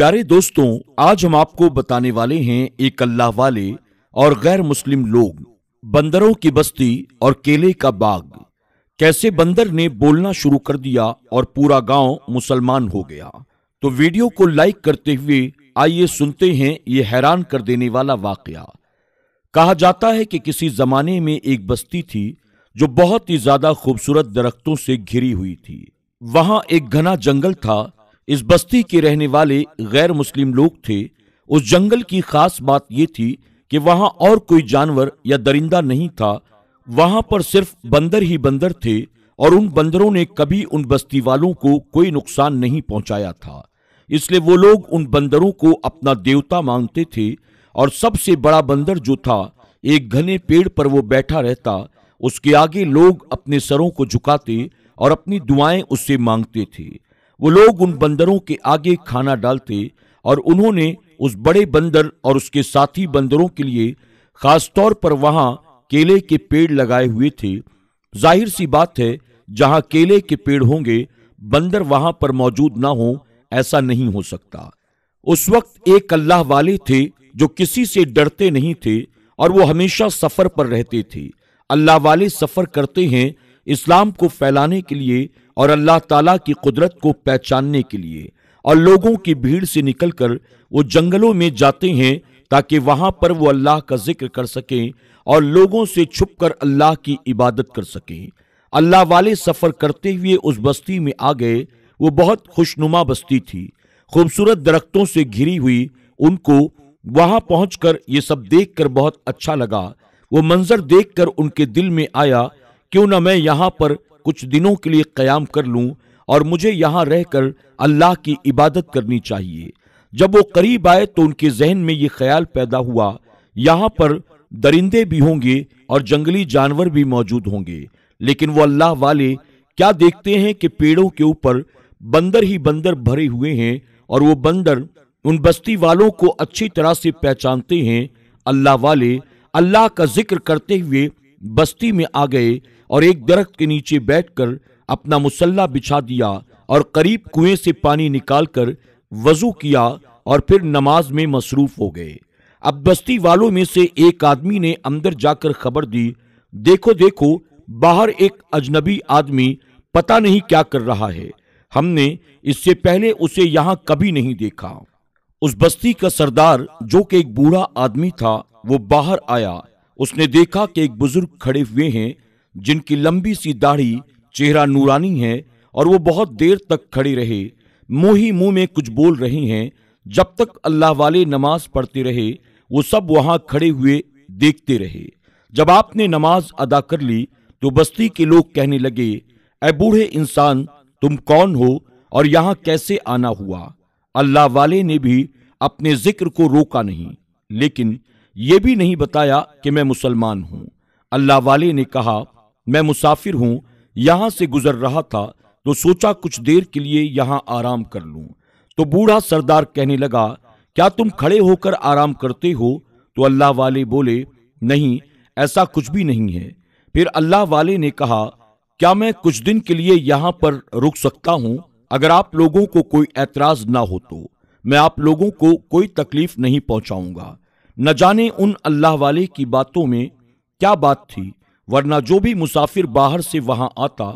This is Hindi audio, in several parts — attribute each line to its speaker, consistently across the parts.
Speaker 1: प्यारे दोस्तों आज हम आपको बताने वाले हैं एक अल्लाह वाले और गैर मुस्लिम लोग बंदरों की बस्ती और केले का बाग कैसे बंदर ने बोलना शुरू कर दिया और पूरा गांव मुसलमान हो गया तो वीडियो को लाइक करते हुए आइए सुनते हैं ये हैरान कर देने वाला वाकया कहा जाता है कि किसी जमाने में एक बस्ती थी जो बहुत ही ज्यादा खूबसूरत दरख्तों से घिरी हुई थी वहां एक घना जंगल था इस बस्ती के रहने वाले गैर मुस्लिम लोग थे उस जंगल की खास बात यह थी कि वहां और कोई जानवर या दरिंदा नहीं था वहां पर सिर्फ बंदर ही बंदर थे और उन बंदरों ने कभी उन बस्ती वालों को कोई नुकसान नहीं पहुंचाया था इसलिए वो लोग उन बंदरों को अपना देवता मानते थे और सबसे बड़ा बंदर जो था एक घने पेड़ पर वो बैठा रहता उसके आगे लोग अपने सरों को झुकाते और अपनी दुआएं उससे मांगते थे वो लोग उन बंदरों के आगे खाना डालते और उन्होंने उस बड़े बंदर और उसके साथी बंदरों के लिए तौर पर वहां केले के पेड़ लगाए हुए थे जाहिर सी बात है जहां केले के पेड़ होंगे बंदर वहां पर मौजूद ना हो ऐसा नहीं हो सकता उस वक्त एक अल्लाह वाले थे जो किसी से डरते नहीं थे और वो हमेशा सफर पर रहते थे अल्लाह वाले सफर करते हैं इस्लाम को फैलाने के लिए और अल्लाह ताला की कुदरत को पहचानने के लिए और लोगों की भीड़ से निकलकर वो जंगलों में जाते हैं ताकि वहां पर वो अल्लाह का जिक्र कर सकें और लोगों से छुपकर अल्लाह की इबादत कर सकें अल्लाह वाले सफ़र करते हुए उस बस्ती में आ गए वो बहुत खुशनुमा बस्ती थी खूबसूरत दरख्तों से घिरी हुई उनको वहां पहुंचकर ये सब देखकर बहुत अच्छा लगा वो मंजर देखकर उनके दिल में आया क्यों ना मैं यहाँ पर कुछ दिनों के लिए क्याम कर लूं और मुझे यहां रहकर अल्लाह की इबादत करनी चाहिए जब वो करीब आए तो उनके जहन में ये ख्याल पैदा हुआ यहां पर दरिंदे भी होंगे और जंगली जानवर भी मौजूद होंगे लेकिन वो अल्लाह वाले क्या देखते हैं कि पेड़ों के ऊपर बंदर ही बंदर भरे हुए हैं और वो बंदर उन बस्ती वालों को अच्छी तरह से पहचानते हैं अल्लाह वाले अल्लाह का जिक्र करते हुए बस्ती में आ गए और एक दरख्त के नीचे बैठकर अपना मुसल्ला बिछा दिया और करीब कुएं से पानी निकालकर वजू किया और फिर नमाज में मसरूफ हो गए अब बस्ती वालों में से एक आदमी ने अंदर जाकर खबर दी देखो देखो बाहर एक अजनबी आदमी पता नहीं क्या कर रहा है हमने इससे पहले उसे यहां कभी नहीं देखा उस बस्ती का सरदार जो कि एक बूढ़ा आदमी था वो बाहर आया उसने देखा कि एक बुजुर्ग खड़े हुए हैं जिनकी लंबी सी दाढ़ी चेहरा नूरानी है और वो बहुत देर तक खड़े रहे मुंह ही मुंह में कुछ बोल रहे हैं जब तक अल्लाह वाले नमाज पढ़ते रहे वो सब वहां खड़े हुए देखते रहे जब आपने नमाज अदा कर ली तो बस्ती के लोग कहने लगे ए बूढ़े इंसान तुम कौन हो और यहां कैसे आना हुआ अल्लाह वाले ने भी अपने जिक्र को रोका नहीं लेकिन यह भी नहीं बताया कि मैं मुसलमान हूं अल्लाह वाले ने कहा मैं मुसाफिर हूं यहां से गुजर रहा था तो सोचा कुछ देर के लिए यहाँ आराम कर लू तो बूढ़ा सरदार कहने लगा क्या तुम खड़े होकर आराम करते हो तो अल्लाह वाले बोले नहीं ऐसा कुछ भी नहीं है फिर अल्लाह वाले ने कहा क्या मैं कुछ दिन के लिए यहाँ पर रुक सकता हूं अगर आप लोगों को कोई एतराज ना हो तो मैं आप लोगों को कोई तकलीफ नहीं पहुंचाऊंगा न जाने उन अल्लाह वाले की बातों में क्या बात थी वरना जो भी मुसाफिर बाहर से वहां आता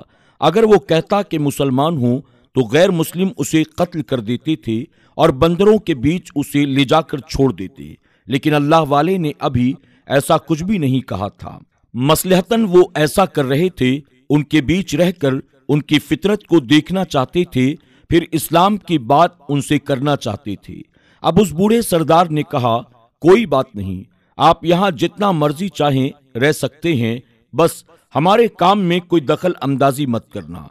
Speaker 1: अगर वो कहता कि मुसलमान हूं तो गैर मुस्लिम उसे कत्ल कर देते थे और बंदरों के बीच उसे ले जाकर छोड़ देते लेकिन अल्लाह वाले ने अभी ऐसा कुछ भी नहीं कहा था मसलहतन वो ऐसा कर रहे थे उनके बीच रहकर उनकी फितरत को देखना चाहते थे फिर इस्लाम की बात उनसे करना चाहते थे अब उस बूढ़े सरदार ने कहा कोई बात नहीं आप यहाँ जितना मर्जी चाहें रह सकते हैं बस हमारे काम में कोई दखल अंदाजी मत करना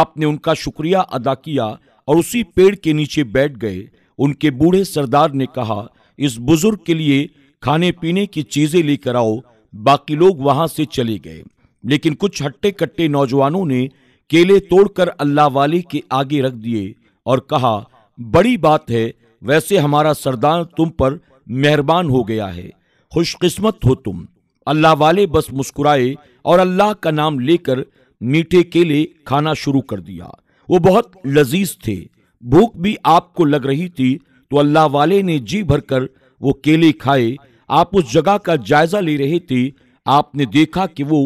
Speaker 1: आपने उनका शुक्रिया अदा किया और उसी पेड़ के नीचे बैठ गए उनके बूढ़े सरदार ने कहा इस बुजुर्ग के लिए खाने पीने की चीजें लेकर आओ बाकी लोग वहां से चले गए लेकिन कुछ हट्टे कट्टे नौजवानों ने केले तोड़कर अल्लाह वाले के आगे रख दिए और कहा बड़ी बात है वैसे हमारा सरदार तुम पर मेहरबान हो गया है खुशकिस्मत हो तुम अल्लाह वाले बस मुस्कुराए और अल्लाह का नाम लेकर मीठे केले खाना शुरू कर दिया वो बहुत लजीज थे भूख भी आपको लग रही थी तो अल्लाह वाले ने जी भरकर वो केले खाए आप उस जगह का जायजा ले रहे थे आपने देखा कि वो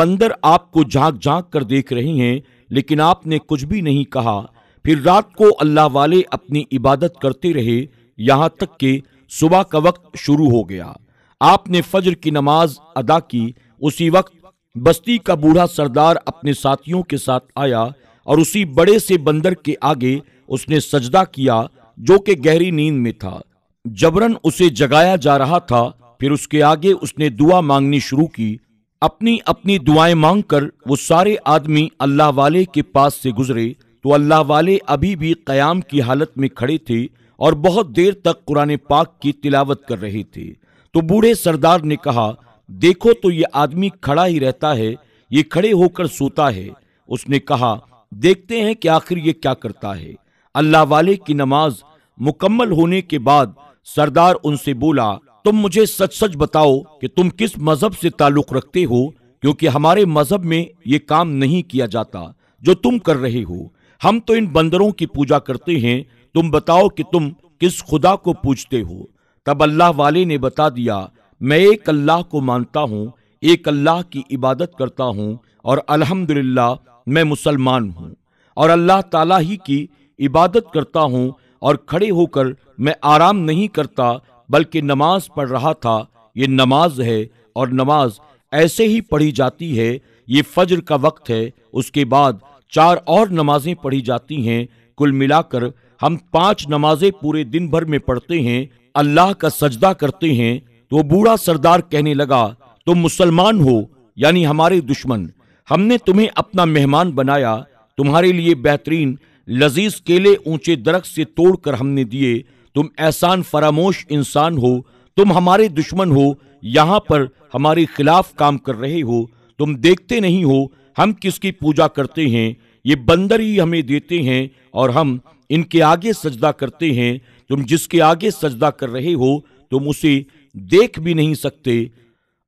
Speaker 1: बंदर आपको झांक झांक कर देख रहे हैं लेकिन आपने कुछ भी नहीं कहा फिर रात को अल्लाह वाले अपनी इबादत करते रहे यहाँ तक कि सुबह का वक्त शुरू हो गया आपने फजर की नमाज अदा की उसी वक्त बस्ती का बूढ़ा सरदार अपने साथियों के साथ आया और उसी बड़े से बंदर के आगे उसने सजदा किया जो कि गहरी नींद में था जबरन उसे जगाया जा रहा था फिर उसके आगे उसने दुआ मांगनी शुरू की अपनी अपनी दुआएं मांगकर वो सारे आदमी अल्लाह वाले के पास से गुजरे तो अल्लाह वाले अभी भी कयाम की हालत में खड़े थे और बहुत देर तक कुरान पाक की तिलावत कर रही थी तो बूढ़े सरदार ने कहा देखो तो ये आदमी खड़ा ही रहता है ये खड़े होकर सोता है उसने कहा देखते हैं कि आखिर ये क्या करता है अल्लाह वाले की नमाज मुकम्मल होने के बाद सरदार उनसे बोला तुम मुझे सच सच बताओ कि तुम किस मजहब से ताल्लुक रखते हो क्योंकि हमारे मजहब में ये काम नहीं किया जाता जो तुम कर रहे हो हम तो इन बंदरों की पूजा करते हैं तुम बताओ कि तुम किस खुदा को पूछते हो तब अल्लाह वाले ने बता दिया मैं एक अल्लाह को मानता हूँ एक अल्लाह की इबादत करता हूँ और अल्हम्दुलिल्लाह मैं मुसलमान हूँ और अल्लाह ताला ही की इबादत करता हूँ और खड़े होकर मैं आराम नहीं करता बल्कि नमाज पढ़ रहा था ये नमाज है और नमाज ऐसे ही पढ़ी जाती है ये फज्र का वक्त है उसके बाद चार और नमाजें पढ़ी जाती हैं कुल मिलाकर हम पांच नमाजें पूरे दिन भर में पढ़ते हैं अल्लाह का सजदा करते हैं तो बूढ़ा सरदार कहने लगा तुम तो मुसलमान हो यानी हमारे दुश्मन हमने तुम्हें अपना मेहमान बनाया तुम्हारे लिए बेहतरीन लजीज केले ऊंचे दरख्त से तोड़कर हमने दिए तुम एहसान फरामोश इंसान हो तुम हमारे दुश्मन हो यहाँ पर हमारे खिलाफ काम कर रहे हो तुम देखते नहीं हो हम किसकी पूजा करते हैं ये बंदर ही हमें देते हैं और हम इनके आगे सजदा करते हैं तुम जिसके आगे सजदा कर रहे हो तुम उसे देख भी नहीं सकते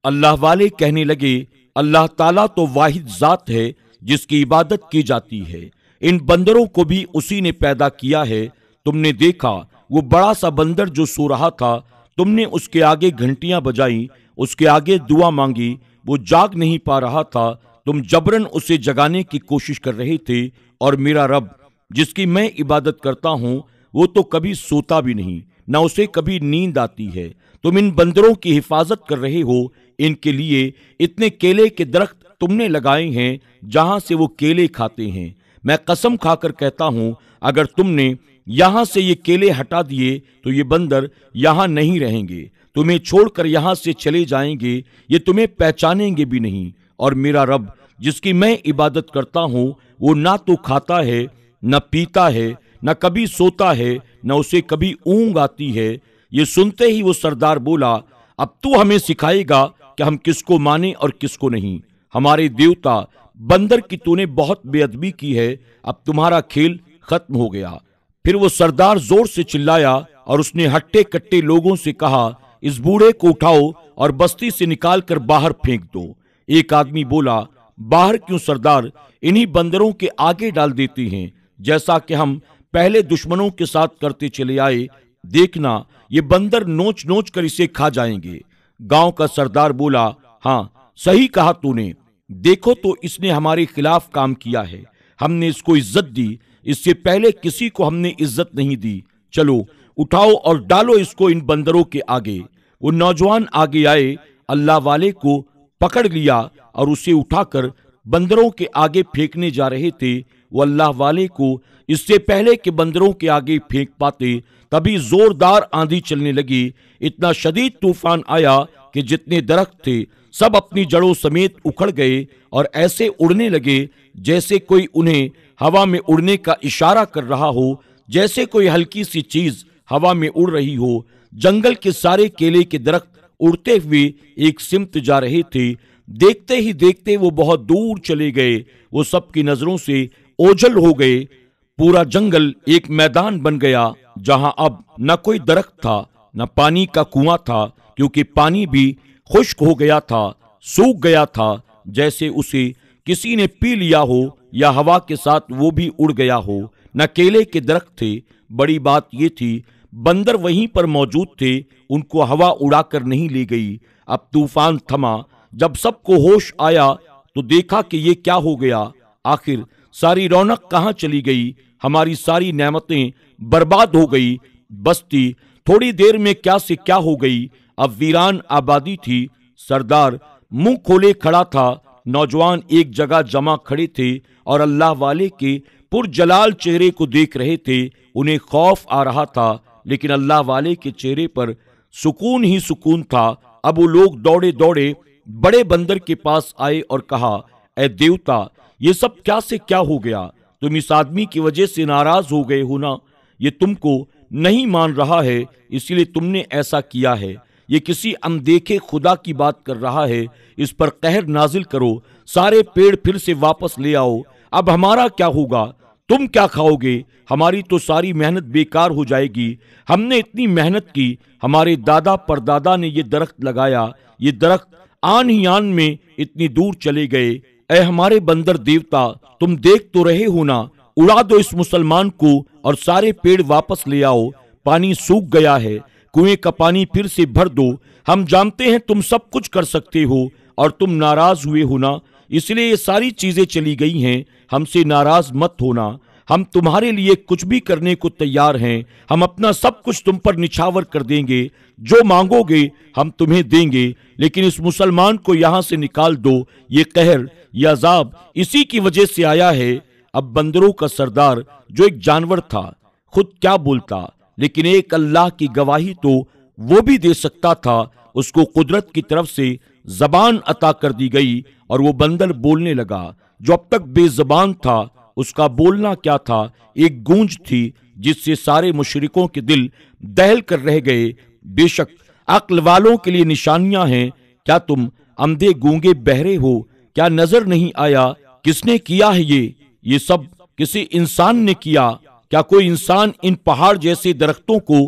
Speaker 1: अल्लाह वाले कहने लगे अल्लाह ताला तो वाहिद जात है जिसकी इबादत की जाती है इन बंदरों को भी उसी ने पैदा किया है तुमने देखा वो बड़ा सा बंदर जो सो रहा था तुमने उसके आगे घंटियां बजाई उसके आगे दुआ मांगी वो जाग नहीं पा रहा था तुम जबरन उसे जगाने की कोशिश कर रहे थे और मेरा रब जिसकी मैं इबादत करता हूं वो तो कभी सोता भी नहीं ना उसे कभी नींद आती है तुम इन बंदरों की हिफाजत कर रहे हो इनके लिए इतने केले के दरख्त तुमने लगाए हैं जहां से वो केले खाते हैं मैं कसम खाकर कहता हूं अगर तुमने यहां से ये केले हटा दिए तो ये बंदर यहां नहीं रहेंगे तुम्हें छोड़कर यहां से चले जाएंगे ये तुम्हें पहचानेंगे भी नहीं और मेरा रब जिसकी मैं इबादत करता हूँ वो ना तो खाता है न पीता है न कभी सोता है न उसे कभी ऊँग आती है ये सुनते ही वो सरदार बोला अब तू हमें सिखाएगा कि हम किसको माने और किसको नहीं हमारे देवता बंदर की तूने बहुत बेअदबी की है अब तुम्हारा खेल खत्म हो गया फिर वो सरदार जोर से चिल्लाया और उसने हट्टे कट्टे लोगों से कहा इस बूढ़े को उठाओ और बस्ती से निकाल कर बाहर फेंक दो एक आदमी बोला बाहर क्यों सरदार इन्हीं बंदरों के आगे डाल देती हैं जैसा कि हम पहले दुश्मनों के साथ करते चले आए देखना ये बंदर नोच नोच कर इसे खा जाएंगे गांव का सरदार बोला हाँ सही कहा तूने देखो तो इसने हमारे खिलाफ काम किया है हमने इसको इज्जत दी इससे पहले किसी को हमने इज्जत नहीं दी चलो उठाओ और डालो इसको इन बंदरों के आगे वो नौजवान आगे आए अल्लाह वाले को पकड़ लिया और उसे उठाकर बंदरों के आगे फेंकने जा रहे थे वो अल्लाह वाले को इससे पहले के बंदरों के आगे फेंक पाते तभी जोरदार आंधी चलने लगी इतना शदीद तूफान आया कि जितने दरख्त थे सब अपनी जड़ों समेत उखड़ गए और ऐसे उड़ने लगे जैसे कोई उन्हें हवा में उड़ने का इशारा कर रहा हो जैसे कोई हल्की सी चीज हवा में उड़ रही हो जंगल के सारे केले के दरख्त उड़ते हुए एक सिमत जा रहे थे देखते ही देखते वो बहुत दूर चले गए वो सबकी नजरों से ओझल हो गए पूरा जंगल एक मैदान बन गया जहां अब न कोई दरख्त था न पानी का कुआं था क्योंकि पानी भी खुश्क हो गया था सूख गया था जैसे उसे किसी ने पी लिया हो या हवा के साथ वो भी उड़ गया हो न केले के दरख्त थे बड़ी बात ये थी बंदर वहीं पर मौजूद थे उनको हवा उड़ाकर नहीं ले गई अब तूफान थमा जब सबको होश आया तो देखा कि ये क्या हो गया आखिर सारी रौनक कहाँ चली गई हमारी सारी नेमतें बर्बाद हो गई बस्ती थोड़ी देर में क्या से क्या हो गई अब वीरान आबादी थी सरदार मुंह खोले खड़ा था नौजवान एक जगह जमा खड़े थे और अल्लाह वाले के पुरजलाल चेहरे को देख रहे थे उन्हें खौफ आ रहा था लेकिन अल्लाह वाले के चेहरे पर सुकून ही सुकून था अब वो लोग दौड़े दौड़े बड़े बंदर के पास आए और कहा ए देवता ये सब क्या से क्या हो गया तुम इस आदमी की वजह से नाराज हो गए हो ना ये तुमको नहीं मान रहा है इसलिए तुमने ऐसा किया है ये किसी अनदेखे खुदा की बात कर रहा है इस पर कहर नाजिल करो सारे पेड़ फिर से वापस ले आओ अब हमारा क्या होगा तुम क्या खाओगे हमारी तो सारी मेहनत बेकार हो जाएगी हमने इतनी मेहनत की हमारे दादा परदादा ने ये दरख्त लगाया ये दरख्त आन ही आन में इतनी दूर चले गए ए हमारे बंदर देवता तुम देख तो रहे हो ना उड़ा दो इस मुसलमान को और सारे पेड़ वापस ले आओ पानी सूख गया है कुएं का पानी फिर से भर दो हम जानते हैं तुम सब कुछ कर सकते हो और तुम नाराज हुए हो ना इसलिए ये सारी चीजें चली गई हैं हमसे नाराज मत होना हम तुम्हारे लिए कुछ भी करने को तैयार हैं हम अपना सब कुछ तुम पर निछावर कर देंगे जो मांगोगे हम तुम्हें देंगे लेकिन इस मुसलमान को यहां से निकाल दो ये कहर यह अजाब इसी की वजह से आया है अब बंदरों का सरदार जो एक जानवर था खुद क्या बोलता लेकिन एक अल्लाह की गवाही तो वो भी दे सकता था उसको कुदरत की तरफ से जबान अता कर दी गई और वो बंदर बोलने लगा जो अब तक बेजबान था उसका बोलना क्या था एक गूंज थी जिससे सारे मुशरकों के दिल दहल कर रह गए बेशक अक्ल वालों के लिए निशानियां हैं क्या तुम अंधे गूंगे बहरे हो क्या नजर नहीं आया किसने किया है ये ये सब किसी इंसान ने किया क्या कोई इंसान इन पहाड़ जैसे दरख्तों को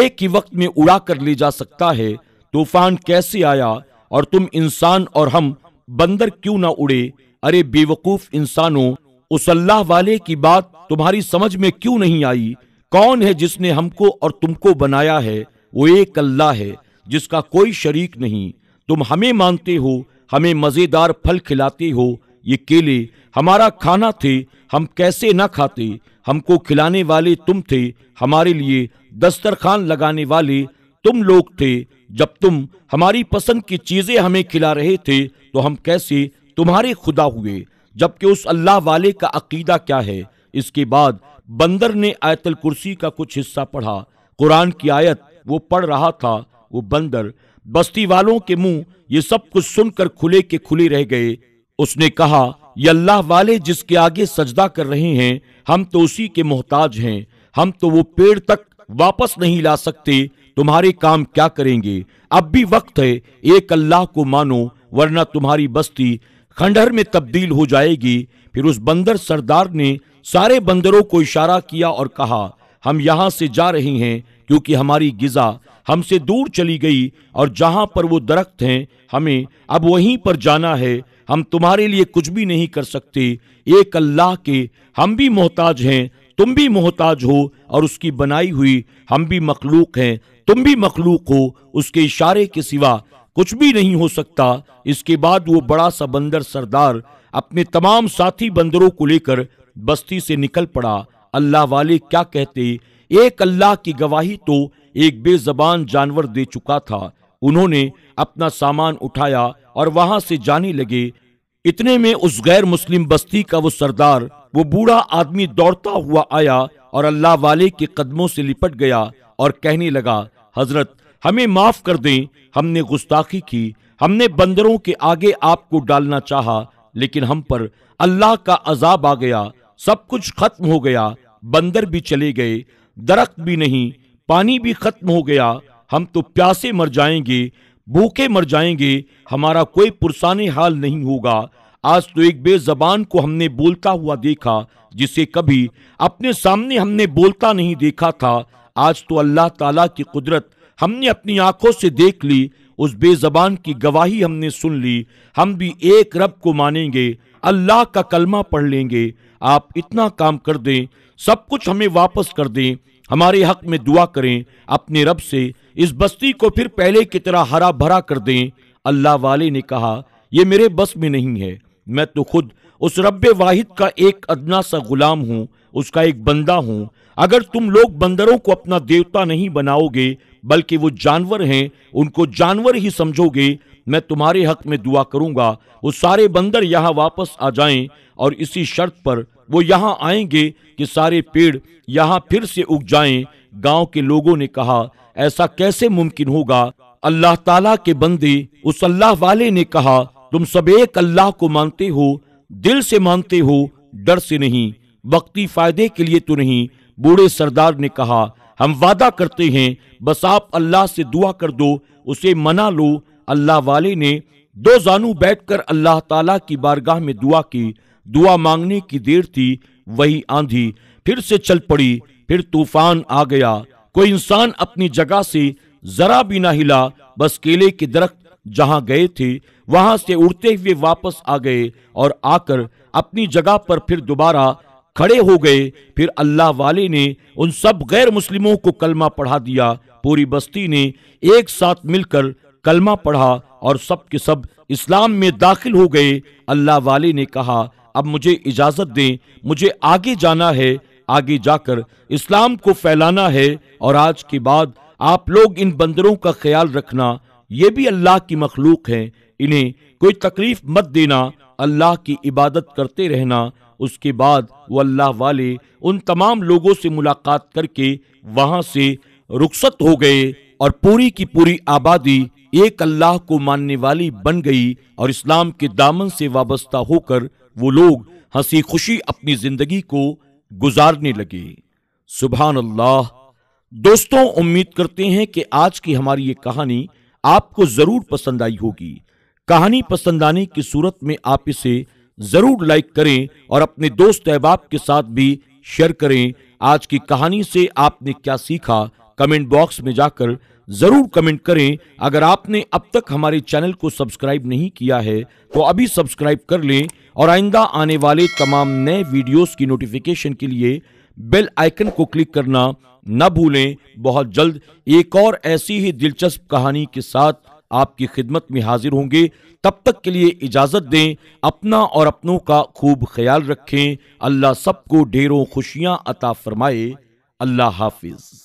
Speaker 1: एक ही वक्त में उड़ा कर ले जा सकता है तूफान कैसे आया और तुम इंसान और हम बंदर क्यों ना उड़े अरे बेवकूफ इंसानों उस अल्लाह वाले की बात तुम्हारी समझ में क्यों नहीं आई कौन है जिसने हमको और तुमको बनाया है वो एक अल्लाह है जिसका कोई शरीक नहीं तुम हमें मानते हो हमें मजेदार फल खिलाते हो ये केले हमारा खाना थे हम कैसे ना खाते हमको खिलाने वाले तुम थे हमारे लिए दस्तरखान लगाने वाले तुम लोग थे जब तुम हमारी पसंद की चीजें हमें खिला रहे थे तो हम कैसे तुम्हारे खुदा हुए जबकि उस अल्लाह वाले का अकीदा क्या है इसके बाद बंदर ने आयतल कुर्सी का कुछ हिस्सा पढ़ा कुरान की आयत वो पढ़ रहा था वो बंदर बस्ती वालों के मुंह ये सब कुछ सुनकर खुले के खुले रह गए उसने कहा ये अल्लाह वाले जिसके आगे सजदा कर रहे हैं हम तो उसी के मोहताज हैं हम तो वो पेड़ तक वापस नहीं ला सकते तुम्हारे काम क्या करेंगे अब भी वक्त है एक अल्लाह को मानो वरना तुम्हारी बस्ती खंडहर में तब्दील हो जाएगी फिर उस बंदर सरदार ने सारे बंदरों को इशारा किया और कहा हम यहाँ से जा रहे हैं क्योंकि हमारी गिजा हमसे दूर चली गई और जहां पर वो दरख्त हैं हमें अब वहीं पर जाना है हम तुम्हारे लिए कुछ भी नहीं कर सकते एक अल्लाह के हम भी मोहताज हैं तुम भी मोहताज हो और उसकी बनाई हुई हम भी मखलूक हैं तुम भी मखलूक हो उसके इशारे के सिवा कुछ भी नहीं हो सकता इसके बाद वो बड़ा सा बंदर सरदार अपने तमाम साथी बंदरों को लेकर बस्ती से निकल पड़ा अल्लाह वाले क्या कहते एक अल्लाह की गवाही तो एक बेजबान जानवर दे चुका था उन्होंने अपना सामान उठाया और वहां से जाने लगे इतने में उस गैर मुस्लिम बस्ती का वो सरदार वो बूढ़ा आदमी दौड़ता हुआ आया और अल्लाह वाले के कदमों से लिपट गया और कहने लगा हजरत हमें माफ कर दें हमने गुस्ताखी की हमने बंदरों के आगे आपको डालना चाहा लेकिन हम पर अल्लाह का अजाब आ गया सब कुछ खत्म हो गया बंदर भी चले गए दरख्त भी नहीं पानी भी खत्म हो गया हम तो प्यासे मर जाएंगे भूखे मर जाएंगे हमारा कोई पुरसाने हाल नहीं होगा आज तो एक बेजबान को हमने बोलता हुआ देखा जिसे कभी अपने सामने हमने बोलता नहीं देखा था आज तो अल्लाह ताला की कुदरत हमने अपनी आंखों से देख ली उस बेजबान की गवाही हमने सुन ली हम भी एक रब को मानेंगे अल्लाह का कलमा पढ़ लेंगे आप इतना काम कर दें सब कुछ हमें वापस कर दें हमारे हक में दुआ करें अपने रब से इस बस्ती को फिर पहले की तरह हरा भरा कर दें अल्लाह वाले ने कहा यह मेरे बस में नहीं है मैं तो खुद उस रब वाहिद का एक अदना सा गुलाम हूँ उसका एक बंदा हूं अगर तुम लोग बंदरों को अपना देवता नहीं बनाओगे बल्कि वो जानवर हैं उनको जानवर ही समझोगे मैं तुम्हारे हक में दुआ करूंगा वो सारे बंदर यहाँ वापस आ जाएं और इसी शर्त पर वो यहाँ आएंगे कि सारे पेड़ यहाँ फिर से उग जाएं गांव के लोगों ने कहा ऐसा कैसे मुमकिन होगा अल्लाह ताला के बंदे उस अल्लाह वाले ने कहा तुम सब एक अल्लाह को मानते हो दिल से मानते हो डर से नहीं वक्ती फायदे के लिए तो नहीं बूढ़े सरदार ने कहा हम वादा करते हैं बस आप अल्लाह से दुआ कर दो उसे मना लो अल्लाह वाले ने दो जानू बैठकर अल्लाह ताला की बारगाह में दुआ की दुआ मांगने की देर थी वही आंधी फिर से चल पड़ी फिर तूफान आ गया कोई इंसान अपनी जगह से जरा भी ना हिला बस केले के दरख्त जहां गए थे वहां से उड़ते हुए वापस आ गए और आकर अपनी जगह पर फिर दोबारा खड़े हो गए फिर अल्लाह वाले ने उन सब गैर मुस्लिमों को कलमा पढ़ा दिया पूरी बस्ती ने एक साथ मिलकर कलमा पढ़ा और सब के सब इस्लाम में दाखिल हो गए अल्लाह वाले ने कहा अब मुझे इजाज़त दें मुझे आगे जाना है आगे जाकर इस्लाम को फैलाना है और आज के बाद आप लोग इन बंदरों का ख्याल रखना ये भी अल्लाह की मखलूक हैं इन्हें कोई तकलीफ मत देना अल्लाह की इबादत करते रहना उसके बाद वो अल्लाह वाले उन तमाम लोगों से मुलाकात करके वहां से रुखसत हो गए और पूरी की पूरी आबादी एक अल्लाह को मानने वाली बन गई और इस्लाम के दामन से वाबस्ता होकर वो लोग हंसी खुशी अपनी जिंदगी को गुजारने लगे सुबह अल्लाह दोस्तों उम्मीद करते हैं कि आज की हमारी ये कहानी आपको जरूर पसंद आई होगी कहानी पसंद आने की सूरत में आप इसे जरूर लाइक करें और अपने दोस्त अहबाब के साथ भी शेयर करें आज की कहानी से आपने क्या सीखा कमेंट बॉक्स में जाकर जरूर कमेंट करें अगर आपने अब तक हमारे चैनल को सब्सक्राइब नहीं किया है तो अभी सब्सक्राइब कर लें और आइंदा आने वाले तमाम नए वीडियोस की नोटिफिकेशन के लिए बेल आइकन को क्लिक करना न भूलें बहुत जल्द एक और ऐसी ही दिलचस्प कहानी के साथ आपकी खिदमत में हाजिर होंगे तब तक के लिए इजाज़त दें अपना और अपनों का खूब ख्याल रखें अल्लाह सबको ढेरों खुशियां अता फरमाए अल्लाह हाफिज़